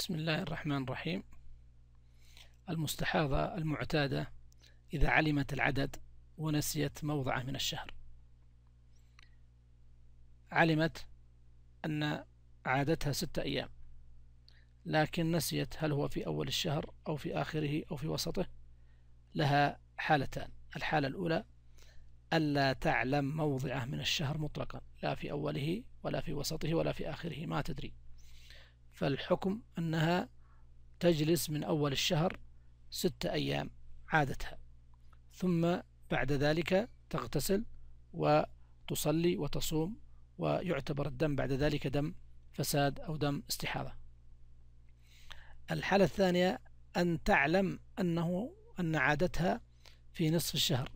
بسم الله الرحمن الرحيم المستحاضة المعتادة إذا علمت العدد ونسيت موضعه من الشهر علمت أن عادتها ستة أيام لكن نسيت هل هو في أول الشهر أو في آخره أو في وسطه لها حالتان الحالة الأولى ألا تعلم موضعه من الشهر مطلقا لا في أوله ولا في وسطه ولا في آخره ما تدري فالحكم أنها تجلس من أول الشهر ستة أيام عادتها ثم بعد ذلك تغتسل وتصلي وتصوم ويعتبر الدم بعد ذلك دم فساد أو دم استحاضة الحالة الثانية أن تعلم أنه أن عادتها في نصف الشهر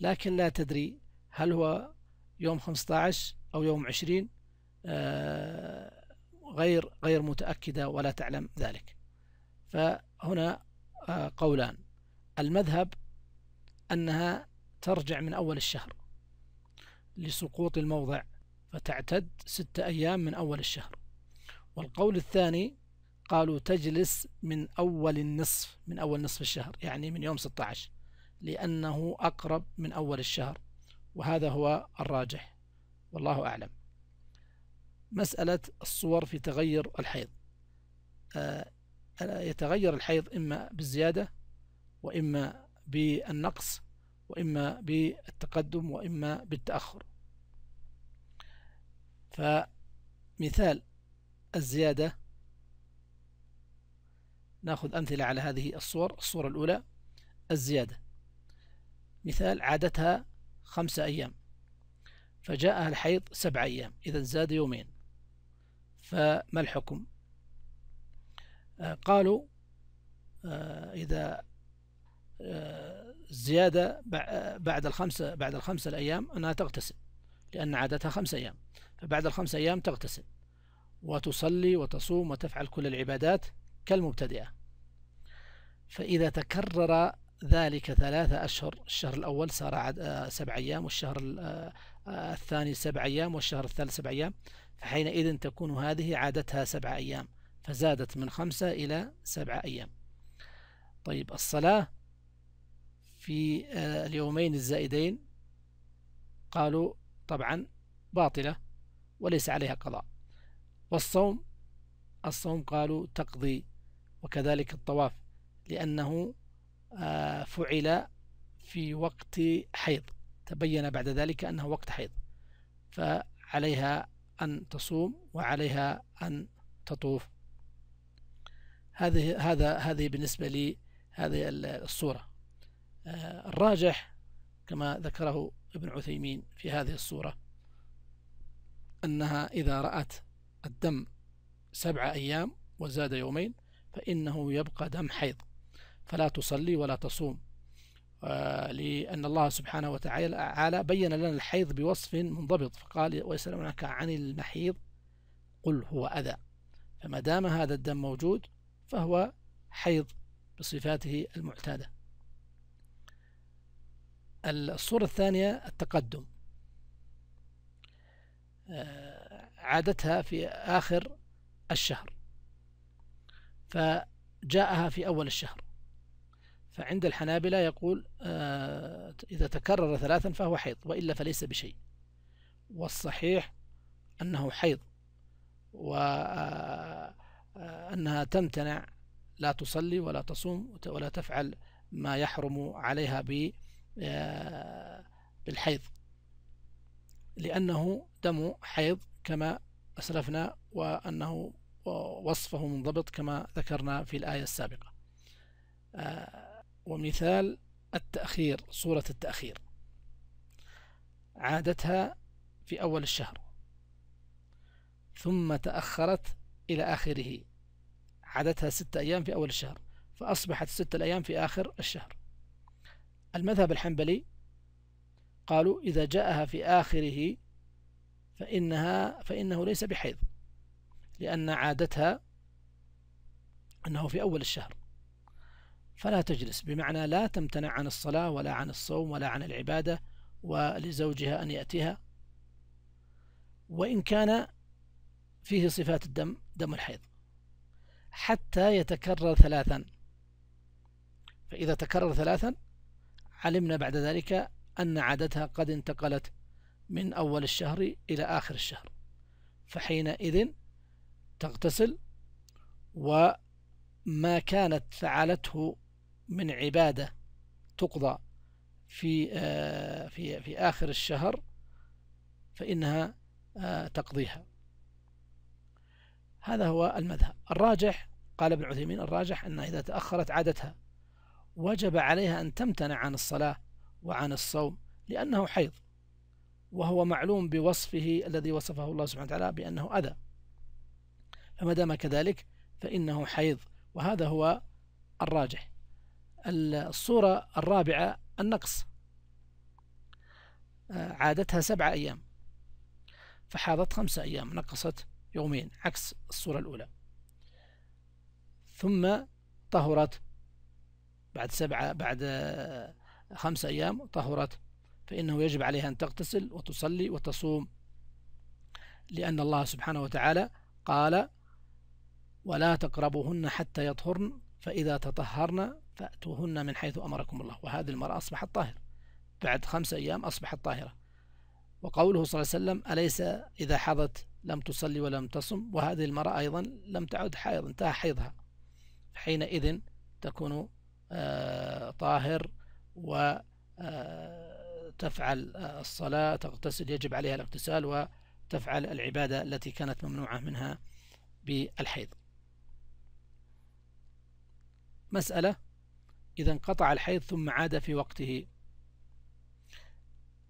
لكن لا تدري هل هو يوم 15 أو يوم 20 آه غير غير متأكدة ولا تعلم ذلك فهنا آه، قولان المذهب أنها ترجع من أول الشهر لسقوط الموضع فتعتد ستة أيام من أول الشهر والقول الثاني قالوا تجلس من أول النصف من أول نصف الشهر يعني من يوم 16 لأنه أقرب من أول الشهر وهذا هو الراجح والله أعلم مسألة الصور في تغير الحيض آه، يتغير الحيض إما بالزيادة وإما بالنقص وإما بالتقدم وإما بالتأخر فمثال الزيادة ناخذ أمثلة على هذه الصور الصورة الأولى الزيادة مثال عادتها خمسة أيام فجاءها الحيض سبع أيام إذا زاد يومين فما الحكم آه، قالوا آه، إذا آه، زيادة بعد الخمسة بعد الخمسة الأيام أنها تغتسل لأن عادتها خمسة أيام فبعد الخمسة أيام تغتسل وتصلي وتصوم وتفعل كل العبادات كالمبتدئة فإذا تكرر ذلك ثلاثة أشهر الشهر الأول صار سبع أيام والشهر الثاني سبع أيام والشهر الثالث سبع أيام فحينئذ تكون هذه عادتها سبعة أيام فزادت من خمسة إلى سبعة أيام طيب الصلاة في آه، اليومين الزائدين قالوا طبعا باطلة وليس عليها قضاء والصوم الصوم قالوا تقضي وكذلك الطواف لأنه آه، فعل في وقت حيض تبين بعد ذلك أنه وقت حيض فعليها أن تصوم وعليها أن تطوف هذه هذا هذه بالنسبة لي هذه الصورة آه، الراجح كما ذكره ابن عثيمين في هذه الصورة أنها إذا رأت الدم سبعة أيام وزاد يومين فإنه يبقى دم حيض فلا تصلي ولا تصوم آه، لأن الله سبحانه وتعالى بين لنا الحيض بوصف منضبط فقال ويسألونك عن المحيض قل هو أذى فما دام هذا الدم موجود فهو حيض بصفاته المعتادة الصورة الثانية التقدم آه، عادتها في آخر الشهر فجاءها في أول الشهر فعند الحنابلة يقول آه، إذا تكرر ثلاثا فهو حيض وإلا فليس بشيء والصحيح أنه حيض وأنها آه، آه، تمتنع لا تصلي ولا تصوم ولا تفعل ما يحرم عليها بالحيض لأنه دم حيض كما أسلفنا وأنه وصفه منضبط كما ذكرنا في الآية السابقة ومثال التأخير صورة التأخير عادتها في أول الشهر ثم تأخرت إلى آخره عادتها ستة أيام في أول الشهر فأصبحت ستة الأيام في آخر الشهر المذهب الحنبلي قالوا إذا جاءها في آخره فإنها فإنه ليس بحيض لأن عادتها أنه في أول الشهر فلا تجلس بمعنى لا تمتنع عن الصلاة ولا عن الصوم ولا عن العبادة ولزوجها أن يأتيها وإن كان فيه صفات الدم دم الحيض حتى يتكرر ثلاثا فإذا تكرر ثلاثا علمنا بعد ذلك أن عادتها قد انتقلت من أول الشهر إلى آخر الشهر فحينئذ تغتسل وما كانت فعلته من عبادة تقضى في آه، في في آخر الشهر فإنها آه، تقضيها هذا هو المذهب الراجح قال ابن عثيمين الراجح أنها إذا تأخرت عادتها وجب عليها أن تمتنع عن الصلاة وعن الصوم لأنه حيض وهو معلوم بوصفه الذي وصفه الله سبحانه وتعالى بأنه أذى فما دام كذلك فإنه حيض وهذا هو الراجح الصورة الرابعة النقص آه، عادتها سبعة أيام فحاضت خمسة أيام نقصت يومين عكس الصورة الأولى ثم طهرت بعد سبعة بعد آه، خمسة أيام طهرت فإنه يجب عليها أن تغتسل وتصلي وتصوم لأن الله سبحانه وتعالى قال ولا تقربهن حتى يطهرن فإذا تطهرن فأتوهن من حيث أمركم الله وهذه المرأة أصبحت طاهرة بعد خمسة أيام أصبحت طاهرة وقوله صلى الله عليه وسلم أليس إذا حضت لم تصلي ولم تصم وهذه المرأة أيضا لم تعد حائض انتهى حيضها حينئذ تكون آه، طاهر وتفعل آه، الصلاة تغتسل يجب عليها الاغتسال وتفعل العبادة التي كانت ممنوعة منها بالحيض مسألة إذا انقطع الحيض ثم عاد في وقته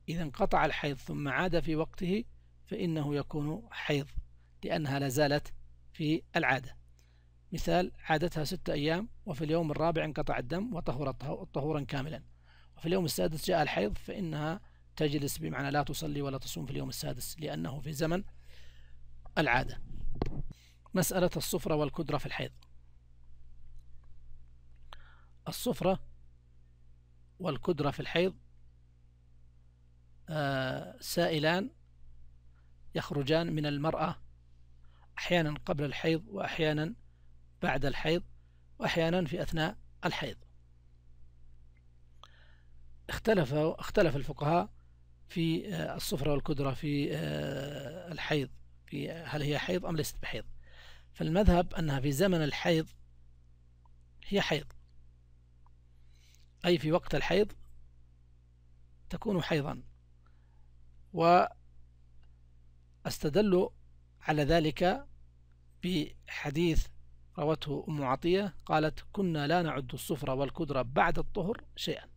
إذا انقطع الحيض ثم عاد في وقته فإنه يكون حيض لأنها لازالت في العادة مثال عادتها ستة أيام وفي اليوم الرابع انقطع الدم وطهرت طهورا كاملا وفي اليوم السادس جاء الحيض فإنها تجلس بمعنى لا تصلي ولا تصوم في اليوم السادس لأنه في زمن العادة مسألة الصفرة والكدرة في الحيض الصفرة والكدرة في الحيض آه، سائلان يخرجان من المرأة أحيانا قبل الحيض وأحيانا بعد الحيض وأحيانا في أثناء الحيض اختلف اختلف الفقهاء في آه، الصفرة والكدرة في آه، الحيض في هل هي حيض أم ليست بحيض فالمذهب أنها في زمن الحيض هي حيض أي في وقت الحيض تكون حيضا واستدل على ذلك بحديث روته أم عطية قالت كنا لا نعد الصفر والكدرة بعد الطهر شيئا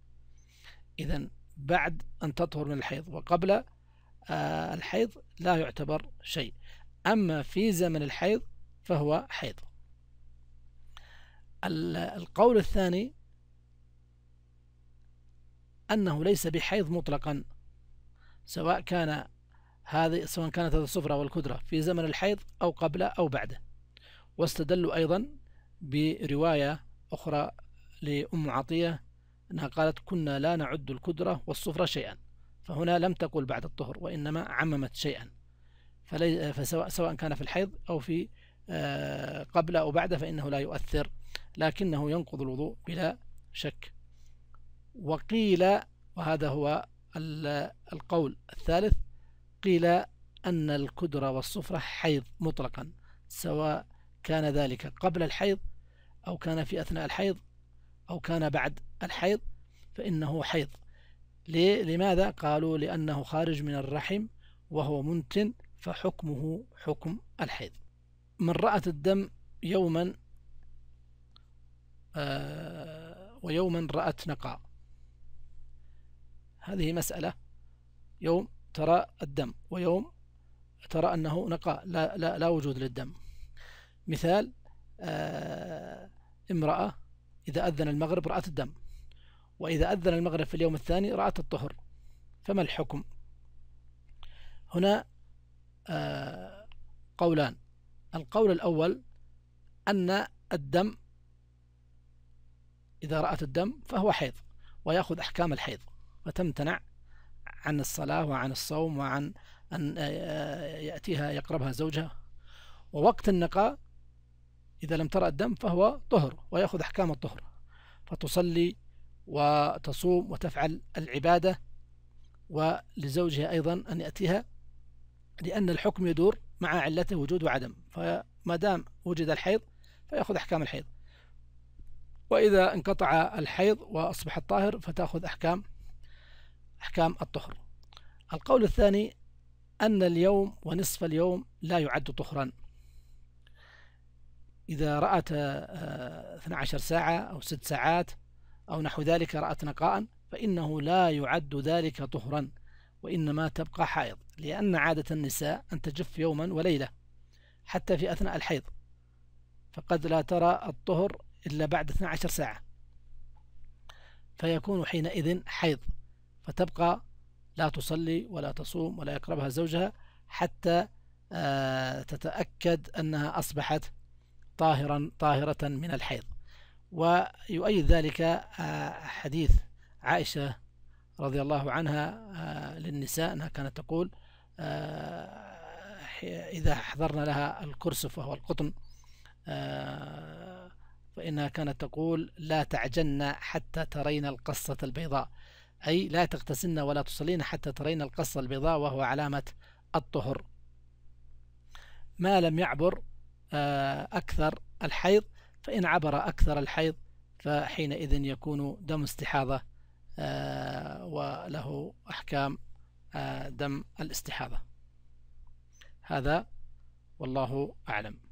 إذا بعد أن تطهر من الحيض وقبل آه، الحيض لا يعتبر شيء أما في زمن الحيض فهو حيض القول الثاني أنه ليس بحيض مطلقا سواء كان هذه سواء كانت هذه الصفرة والكدرة في زمن الحيض أو قبله أو بعده واستدلوا أيضا برواية أخرى لأم عطية أنها قالت كنا لا نعد الكدرة والصفرة شيئا فهنا لم تقل بعد الطهر وإنما عممت شيئا فسواء سواء كان في الحيض أو في آه، قبل أو بعد فإنه لا يؤثر لكنه ينقض الوضوء بلا شك وقيل وهذا هو القول الثالث قيل أن الكدرة والصفرة حيض مطلقا سواء كان ذلك قبل الحيض أو كان في أثناء الحيض أو كان بعد الحيض فإنه حيض لماذا؟ قالوا لأنه خارج من الرحم وهو منتن فحكمه حكم الحيض من رأت الدم يوما آه ويوما رأت نقاء هذه مسألة يوم ترى الدم ويوم ترى أنه نقاء لا, لا, لا وجود للدم مثال آه امرأة إذا أذن المغرب رأت الدم وإذا أذن المغرب في اليوم الثاني رأت الطهر فما الحكم هنا آه قولان القول الأول أن الدم إذا رأت الدم فهو حيض ويأخذ أحكام الحيض وتمتنع عن الصلاة وعن الصوم وعن أن آه، يأتيها يقربها زوجها ووقت النقاء إذا لم ترى الدم فهو طهر ويأخذ أحكام الطهر فتصلي وتصوم وتفعل العبادة ولزوجها أيضا أن يأتيها لأن الحكم يدور مع علته وجود وعدم فما دام وجد الحيض فيأخذ أحكام الحيض وإذا انقطع الحيض وأصبح الطاهر فتأخذ أحكام أحكام الطهر القول الثاني أن اليوم ونصف اليوم لا يعد طهرا إذا رأت 12 آه، ساعة أو 6 ساعات أو نحو ذلك رأت نقاء فإنه لا يعد ذلك طهرا وإنما تبقى حائض لأن عادة النساء أن تجف يوما وليلة حتى في أثناء الحيض فقد لا ترى الطهر إلا بعد 12 ساعة فيكون حينئذ حيض فتبقى لا تصلي ولا تصوم ولا يقربها زوجها حتى آه، تتأكد أنها أصبحت طاهرا طاهرة من الحيض ويؤيد ذلك آه، حديث عائشة رضي الله عنها آه، للنساء أنها كانت تقول إذا حضرنا لها الكرسف وهو القطن فإنها كانت تقول لا تعجن حتى ترين القصة البيضاء أي لا تغتسلن ولا تصلين حتى ترين القص البيضاء وهو علامة الطهر ما لم يعبر آه، أكثر الحيض فإن عبر أكثر الحيض فحينئذ يكون دم استحاضة آه، وله أحكام آه، دم الاستحاضة هذا والله أعلم